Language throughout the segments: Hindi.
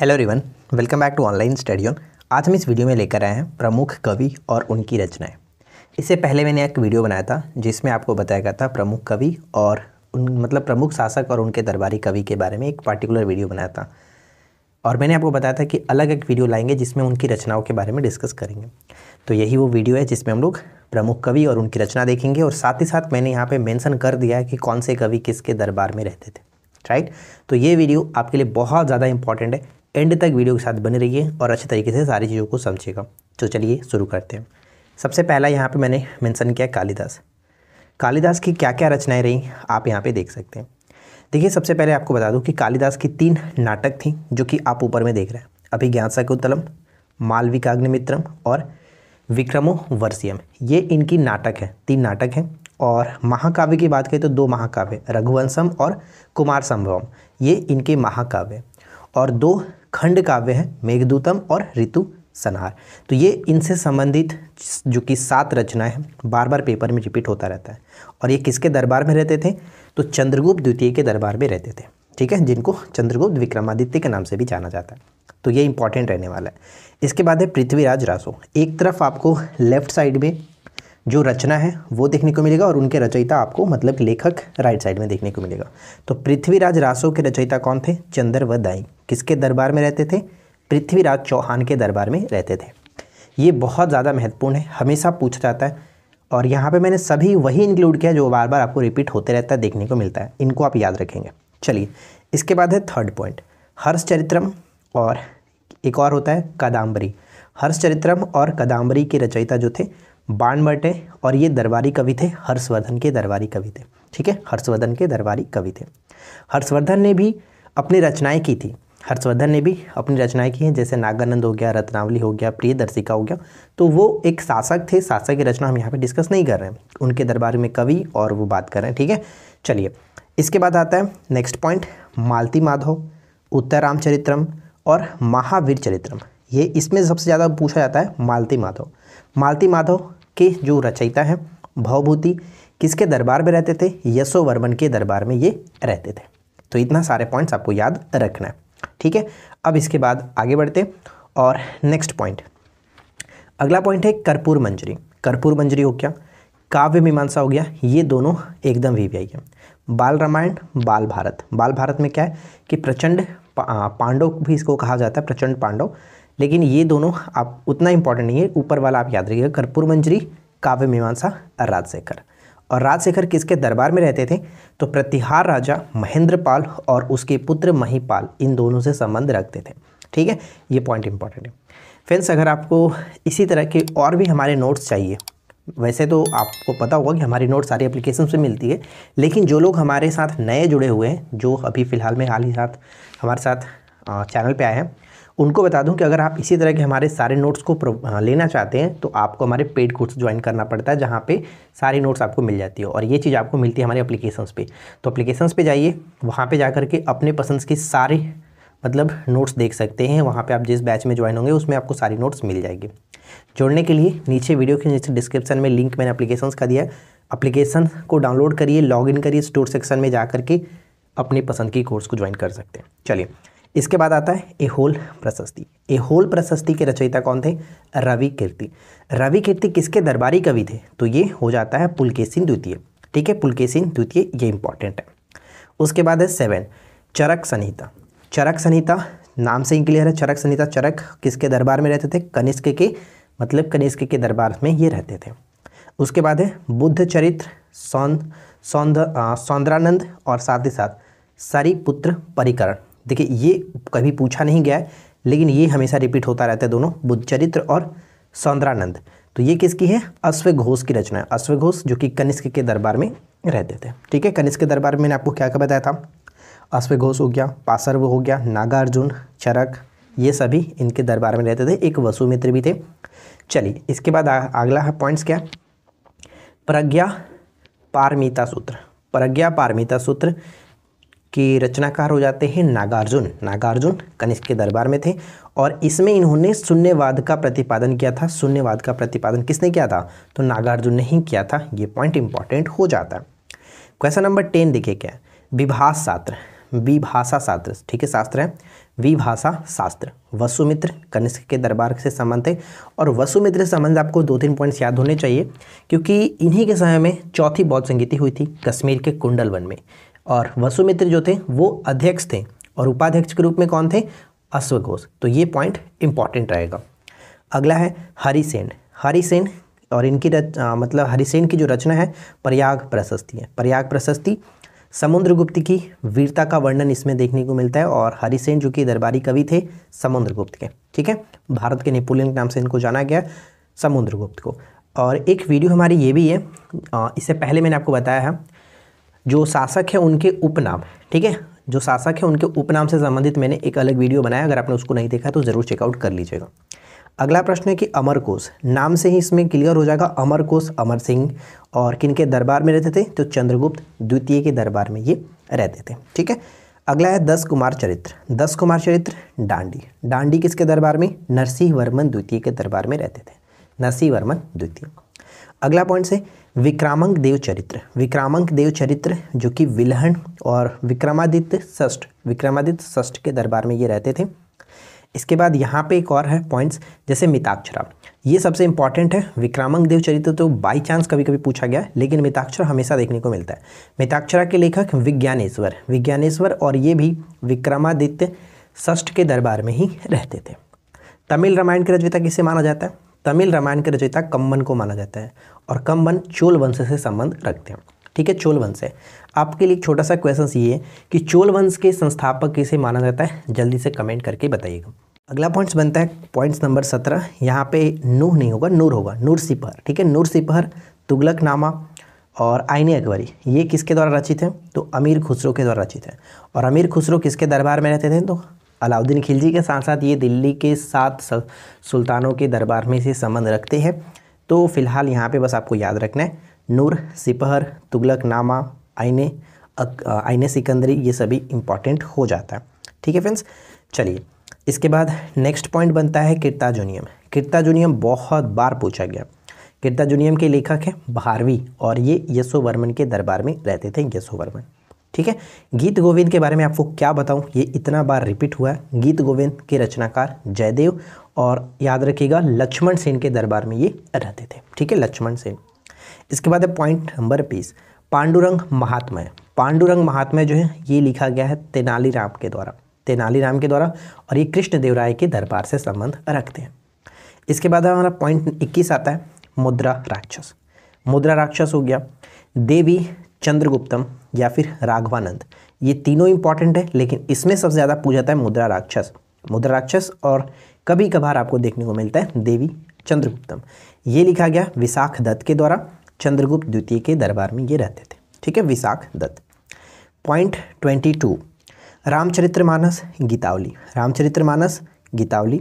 हेलो रिवन वेलकम बैक टू ऑनलाइन स्टडियन आज हम इस वीडियो में लेकर आए हैं प्रमुख कवि और उनकी रचनाएं इससे पहले मैंने एक वीडियो बनाया था जिसमें आपको बताया गया था प्रमुख कवि और उन मतलब प्रमुख शासक और उनके दरबारी कवि के बारे में एक पार्टिकुलर वीडियो बनाया था और मैंने आपको बताया था कि अलग एक वीडियो लाएंगे जिसमें उनकी रचनाओं के बारे में डिस्कस करेंगे तो यही वो वीडियो है जिसमें हम लोग प्रमुख कवि और उनकी रचना देखेंगे और साथ ही साथ मैंने यहाँ पर मेंशन कर दिया है कि कौन से कवि किसके दरबार में रहते थे राइट तो ये वीडियो आपके लिए बहुत ज़्यादा इंपॉर्टेंट है एंड तक वीडियो के साथ बने रहिए और अच्छे तरीके से सारी चीज़ों को समझिएगा तो चलिए शुरू करते हैं सबसे पहला यहाँ पे मैंने मेंशन किया कालिदास कालिदास की क्या क्या रचनाएं रहीं आप यहाँ पे देख सकते हैं देखिए सबसे पहले आपको बता दूं कि कालिदास की तीन नाटक थी जो कि आप ऊपर में देख रहे हैं अभिज्ञान शकुंतलम मालविकाग्निमित्रम और विक्रमो वर्षियम ये इनकी नाटक है तीन नाटक हैं और महाकाव्य की बात करें तो दो महाकाव्य रघुवंशम और कुमार संभवम ये इनके महाकाव्य और दो खंड काव्य हैं मेघदूतम और ऋतु सनहार तो ये इनसे संबंधित जो कि सात रचनाएं हैं बार बार पेपर में रिपीट होता रहता है और ये किसके दरबार में रहते थे तो चंद्रगुप्त द्वितीय के दरबार में रहते थे ठीक है जिनको चंद्रगुप्त विक्रमादित्य के नाम से भी जाना जाता है तो ये इंपॉर्टेंट रहने वाला है इसके बाद है पृथ्वीराज रासो एक तरफ आपको लेफ्ट साइड में जो रचना है वो देखने को मिलेगा और उनके रचयिता आपको मतलब लेखक राइट साइड में देखने को मिलेगा तो पृथ्वीराज रासो के रचयिता कौन थे चंद्र व दाई किसके दरबार में रहते थे पृथ्वीराज चौहान के दरबार में रहते थे ये बहुत ज़्यादा महत्वपूर्ण है हमेशा पूछा जाता है और यहाँ पर मैंने सभी वही इंक्लूड किया जो बार बार आपको रिपीट होते रहता है देखने को मिलता है इनको आप याद रखेंगे चलिए इसके बाद है थर्ड पॉइंट हर्षचरित्रम और एक और होता है कादम्बरी हर्षचरित्रम और कादम्बरी के रचयिता जो थे बाण थे और ये दरबारी कवि थे हर्षवर्धन के दरबारी कवि थे ठीक है हर्षवर्धन के दरबारी कवि थे हर्षवर्धन ने भी अपनी रचनाएं की थी हर्षवर्धन ने भी अपनी रचनाएं की हैं जैसे नागानंद हो गया रत्नावली हो गया प्रियदर्शिका हो गया तो वो एक शासक थे शासक की रचना हम यहाँ पे डिस्कस नहीं कर रहे हैं उनके दरबार में कवि और वो बात कर रहे हैं ठीक है चलिए इसके बाद आता है नेक्स्ट पॉइंट मालती माधव उत्तर रामचरित्रम और महावीर चरित्रम ये इसमें सबसे ज़्यादा पूछा जाता है मालती माधव मालती माधव के जो रचयिता हैं भवभूति किसके दरबार में रहते थे यशो वर्मन के दरबार में ये रहते थे तो इतना सारे पॉइंट्स आपको याद रखना है ठीक है अब इसके बाद आगे बढ़ते और नेक्स्ट पॉइंट अगला पॉइंट है कर्पूर मंजरी कर्पूर मंजरी हो क्या काव्य मीमांसा हो गया ये दोनों एकदम वी वी बाल रामायण बाल भारत बाल भारत में क्या है कि प्रचंड पा, पांडव भी इसको कहा जाता है प्रचंड पांडव लेकिन ये दोनों आप उतना इंपॉर्टेंट नहीं है ऊपर वाला आप याद रखिएगा कर्पूर मंजरी काव्य मीमांसा राजशेखर और राजशेखर किसके दरबार में रहते थे तो प्रतिहार राजा महेंद्रपाल और उसके पुत्र महीपाल इन दोनों से संबंध रखते थे ठीक है ये पॉइंट इंपॉर्टेंट है फ्रेंड्स अगर आपको इसी तरह के और भी हमारे नोट्स चाहिए वैसे तो आपको पता होगा कि हमारी नोट सारी एप्लीकेशन से मिलती है लेकिन जो लोग हमारे साथ नए जुड़े हुए हैं जो अभी फ़िलहाल में हाल ही साथ हमारे साथ चैनल पे आए हैं उनको बता दूं कि अगर आप इसी तरह के हमारे सारे नोट्स को हाँ, लेना चाहते हैं तो आपको हमारे पेड कोर्स ज्वाइन करना पड़ता है जहाँ पे सारे नोट्स आपको मिल जाती है और ये चीज़ आपको मिलती है हमारे अप्लीकेशंस पे तो अप्लीकेशंस पे जाइए वहाँ पे जा के अपने पसंद के सारे मतलब नोट्स देख सकते हैं वहाँ पर आप जिस बैच में ज्वाइन होंगे उसमें आपको सारी नोट्स मिल जाएगी जोड़ने के लिए नीचे वीडियो के नीचे डिस्क्रिप्शन में लिंक मैंने अप्लीकेशन का दिया अप्लीकेशन को डाउनलोड करिए इन करिए स्टोर सेक्शन में जा के अपने पसंद की कोर्स को ज्वाइन कर सकते हैं चलिए इसके बाद आता है एहोल प्रशस्ति एहोल प्रशस्ति के रचयिता कौन थे रवि कीर्ति रवि कीर्ति किसके दरबारी कवि थे तो ये हो जाता है पुलकेसिन द्वितीय ठीक है पुलकेसिन द्वितीय ये इंपॉर्टेंट है उसके बाद है सेवन चरक संहिता चरक संहिता नाम से ही क्लियर है चरक संहिता चरक किसके दरबार में रहते थे कनिष्क के मतलब कनिष्क के दरबार में ये रहते थे उसके बाद है बुद्ध चरित्र सौंद सौंद सौंदरानंद और साथ ही साथ सरिपुत्र परिकरण देखिए ये कभी पूछा नहीं गया है लेकिन ये हमेशा रिपीट होता रहता है दोनों बुद्ध चरित्र और सौंदरानंद तो ये किसकी है अश्व घोष की रचना है अश्व घोष जो कि कनिष्क के दरबार में रहते थे ठीक है कनिष्क के दरबार में मैंने आपको क्या क्या बताया था अश्व घोष हो गया पासर्व हो गया नागार्जुन चरक ये सभी इनके दरबार में रहते थे एक वसुमित्र भी थे चलिए इसके बाद अगला है पॉइंट्स क्या प्रज्ञा पारमिता सूत्र प्रज्ञा पारमिता सूत्र के रचनाकार हो जाते हैं नागार्जुन नागार्जुन कनिष्क के दरबार में थे और इसमें इन्होंने शून्यवाद का प्रतिपादन किया था शून्यवाद का प्रतिपादन किसने किया था तो नागार्जुन ने ही किया था ये पॉइंट इंपॉर्टेंट हो जाता है क्वेश्चन नंबर टेन देखिए क्या विभाष शास्त्र विभाषा शास्त्र ठीक है शास्त्र है विभाषा शास्त्र वसुमित्र कनिष्क के दरबार से संबंध है और वसुमित्र से संबंध आपको दो तीन पॉइंट्स याद होने चाहिए क्योंकि इन्हीं के समय में चौथी बौद्ध संगीति हुई थी कश्मीर के कुंडल वन में और वसुमित्र जो थे वो अध्यक्ष थे और उपाध्यक्ष के रूप में कौन थे अश्वघोष तो ये पॉइंट इंपॉर्टेंट रहेगा अगला है हरिसेन हरिसेन और इनकी रच आ, मतलब हरिसेन की जो रचना है प्रयाग प्रशस्ति है प्रयाग प्रशस्ति समुद्रगुप्त की वीरता का वर्णन इसमें देखने को मिलता है और हरिसेन जो कि दरबारी कवि थे समुद्रगुप्त के ठीक है भारत के नेपोलियन के नाम से इनको जाना गया समुद्रगुप्त को और एक वीडियो हमारी ये भी है इससे पहले मैंने आपको बताया है जो शासक है उनके उपनाम ठीक है जो शासक है उनके उपनाम से संबंधित मैंने एक अलग वीडियो बनाया अगर आपने उसको नहीं देखा तो ज़रूर चेकआउट कर लीजिएगा अगला प्रश्न है कि अमर कोश नाम से ही इसमें क्लियर हो जाएगा अमर कोश अमर सिंह और किन के दरबार में रहते थे तो चंद्रगुप्त द्वितीय के दरबार में ये रहते थे ठीक है अगला है दस कुमार चरित्र दस कुमार चरित्र डांडी डांडी किसके दरबार में नरसिंह वर्मन द्वितीय के दरबार में रहते थे नरसिंह वर्मन द्वितीय अगला पॉइंट है विक्रामंक देव चरित्र विक्रामंक देव चरित्र जो कि विलहन और विक्रमादित्य षष्ठ विक्रमादित्य षष्ठ के दरबार में ये रहते थे इसके बाद यहाँ पे एक और है पॉइंट्स जैसे मिताक्षरा ये सबसे इंपॉर्टेंट है विक्रामंक देव चरित्र तो बाई चांस कभी कभी पूछा गया लेकिन मिताक्षर हमेशा देखने को मिलता है मिताक्षरा के लेखक विज्ञानेश्वर विज्ञानेश्वर और ये भी विक्रमादित्य षष्ठ के दरबार में ही रहते थे तमिल रामायण की रचविता किसे माना जाता है तमिल रामायण के रचयिता कम्बन को माना जाता है और कम्बन चोल वंश से संबंध रखते हैं ठीक है चोल वंश है आपके लिए छोटा सा क्वेश्चन ये है कि चोल वंश के संस्थापक किसे माना जाता है जल्दी से कमेंट करके बताइएगा अगला पॉइंट्स बनता है पॉइंट्स नंबर सत्रह यहाँ पे नूह नहीं होगा नूर होगा नूर सिपहर ठीक है नूर सिपहर तुगलक नामा और आईने अकबरी ये किसके द्वारा रचित हैं तो अमीर खुसरो के द्वारा रचित हैं और अमीर खुसरो किसके दरबार में रहते थे तो अलाउद्दीन खिलजी के साथ साथ ये दिल्ली के सात सुल्तानों के दरबार में से संबंध रखते हैं तो फ़िलहाल यहाँ पे बस आपको याद रखना है नूर सिपहर तुगलक नामा आइने आइने सिकंदरी ये सभी इंपॉर्टेंट हो जाता है ठीक है फ्रेंड्स चलिए इसके बाद नेक्स्ट पॉइंट बनता है किरता जूनियम किरता जूनियम बहुत बार पूछा गया किरता जूनियम के लेखक हैं भारवी और ये यशोवर्मन के दरबार में रहते थे यशोवर्मन ठीक है गीत गोविंद के बारे में आपको क्या बताऊं ये इतना बार रिपीट हुआ है गीत गोविंद के रचनाकार जयदेव और याद रखिएगा लक्ष्मण सेन के दरबार में ये रहते थे ठीक है लक्ष्मण सेन इसके बाद है पॉइंट नंबर बीस पांडुरंग महात्मा पांडुरंग महात्मा जो है ये लिखा गया है तेनालीराम के द्वारा तेनालीराम के द्वारा और ये कृष्णदेव राय के दरबार से संबंध रखते हैं इसके बाद हमारा पॉइंट इक्कीस आता है मुद्रा राक्षस मुद्रा राक्षस हो गया देवी चंद्रगुप्तम या फिर राघवानंद ये तीनों इंपॉर्टेंट है लेकिन इसमें सबसे ज़्यादा पूछा जाता है मुद्रा राक्षस मुद्रा राक्षस और कभी कभार आपको देखने को मिलता है देवी चंद्रगुप्तम ये लिखा गया विशाख दत्त के द्वारा चंद्रगुप्त द्वितीय के दरबार में ये रहते थे ठीक है Vishakh Datt point twenty two Ramcharitmanas Gitavali Ramcharitmanas Gitavali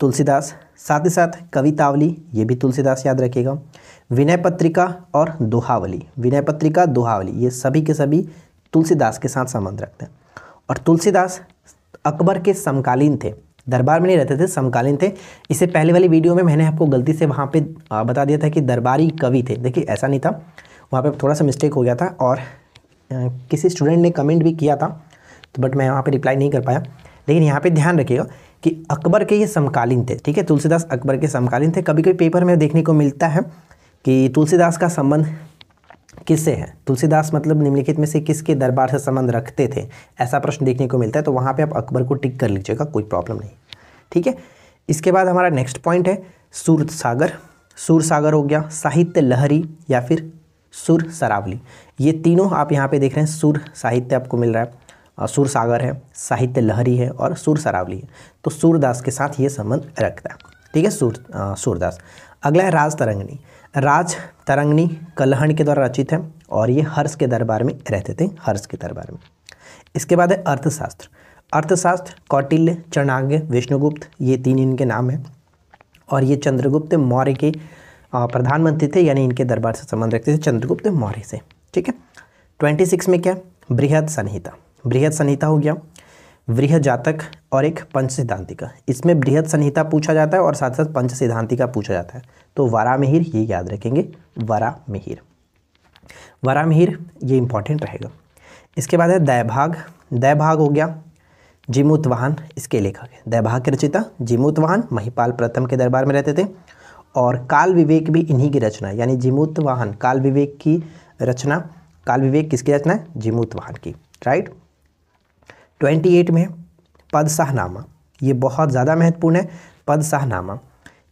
Tulsidas साथ ही साथ कवितावली ये भी तुलसीदास याद रखिएगा विनय पत्रिका और दोहावली विनय पत्रिका दोहावली ये सभी के सभी तुलसीदास के साथ संबंध रखते हैं और तुलसीदास अकबर के समकालीन थे दरबार में नहीं रहते थे समकालीन थे इससे पहले वाली वीडियो में मैंने आपको गलती से वहाँ पे बता दिया था कि दरबारी कवि थे देखिए ऐसा नहीं था वहाँ पे थोड़ा सा मिस्टेक हो गया था और किसी स्टूडेंट ने कमेंट भी किया था तो बट मैं वहाँ पे रिप्लाई नहीं कर पाया लेकिन यहाँ पे ध्यान रखिएगा कि अकबर के ये समकालीन थे ठीक है तुलसीदास अकबर के समकालीन थे कभी कभी पेपर में देखने को मिलता है कि तुलसीदास का संबंध किससे है तुलसीदास मतलब निम्नलिखित में से किसके दरबार से संबंध रखते थे ऐसा प्रश्न देखने को मिलता है तो वहाँ पे आप अकबर को टिक कर लीजिएगा कोई प्रॉब्लम नहीं ठीक है इसके बाद हमारा नेक्स्ट पॉइंट है सूर सागर सूर सागर हो गया साहित्य लहरी या फिर सुर सरावली ये तीनों आप यहाँ पे देख रहे हैं सुर साहित्य आपको मिल रहा है सुर सागर है साहित्य लहरी है और सुर सरावली है तो सूरदास के साथ ये संबंध रखता है ठीक है सूर सूरदास अगला है राज तरंगनी राज तरंगनी कलहण के द्वारा रचित है और ये हर्ष के दरबार में रहते थे हर्ष के दरबार में इसके बाद है अर्थशास्त्र अर्थशास्त्र कौटिल्य चरणांग विष्णुगुप्त ये तीन इनके नाम हैं और ये चंद्रगुप्त मौर्य के प्रधानमंत्री थे यानी इनके दरबार से संबंध रखते थे चंद्रगुप्त मौर्य से ठीक है ट्वेंटी सिक्स में क्या बृहद संहिता बृहद संहिता हो गया वृह जातक और एक पंच सिद्धांति का इसमें बृहद संहिता पूछा जाता है और साथ साथ पंच सिद्धांति का पूछा जाता है तो वरा मिहिर ये याद रखेंगे वरा मिहिर वरा मिहिर ये इंपॉर्टेंट रहेगा इसके बाद है दयभाग दयभाग हो गया जिमुतवाहन इसके लेखक है दयभाग की रचिता जिमुतवाहन महिपाल प्रथम के दरबार में रहते थे और काल विवेक भी इन्हीं की रचना यानी यानी जिमुतवाहन काल विवेक की रचना काल विवेक किसकी रचना है जिमुतवाहन की राइट ट्वेंटी एट में पद शाहनामा ये बहुत ज़्यादा महत्वपूर्ण है पद शाहनामा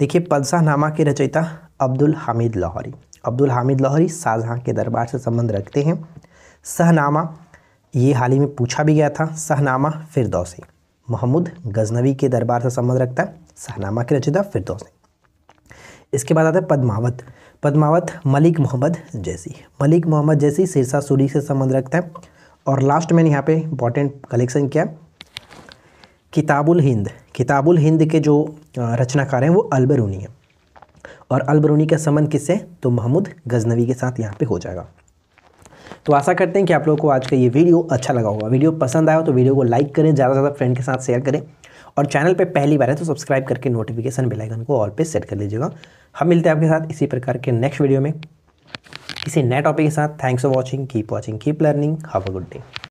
देखिए पद शाहनामा के रचयिता अब्दुल हामिद लाहौरी अब्दुल हामिद लाहौरी शाहजहाँ के दरबार से संबंध रखते हैं सहनामा ये हाल ही में पूछा भी गया था सहनामा फिरदौसी मोहम्मद गजनवी के दरबार से संबंध रखता है सहनामा के रचयिता फिरदौसी इसके बाद आता है पद्मावत पद्मावत मलिक मोहम्मद जैसी मलिक मोहम्मद जैसी सिरसा सूरी से संबंध रखता है और लास्ट मैंने यहाँ पे इम्पॉर्टेंट कलेक्शन किया किताबुल हिंद किताबुल हिंद के जो रचनाकार हैं वो अलबरूनी हैं और अलबरूनी का संबंध किससे तो महमूद गजनवी के साथ यहाँ पे हो जाएगा तो आशा करते हैं कि आप लोगों को आज का ये वीडियो अच्छा लगा होगा वीडियो पसंद आया हो तो वीडियो को लाइक करें ज़्यादा से ज़्यादा फ्रेंड के साथ शेयर करें और चैनल पर पहली बार है तो सब्सक्राइब करके नोटिफिकेशन बेलाइकन को ऑल पे सेट कर लीजिएगा हम मिलते हैं आपके साथ इसी प्रकार के नेक्स्ट वीडियो में इसी नए टॉपिक के साथ thanks for watching keep watching keep learning have a good day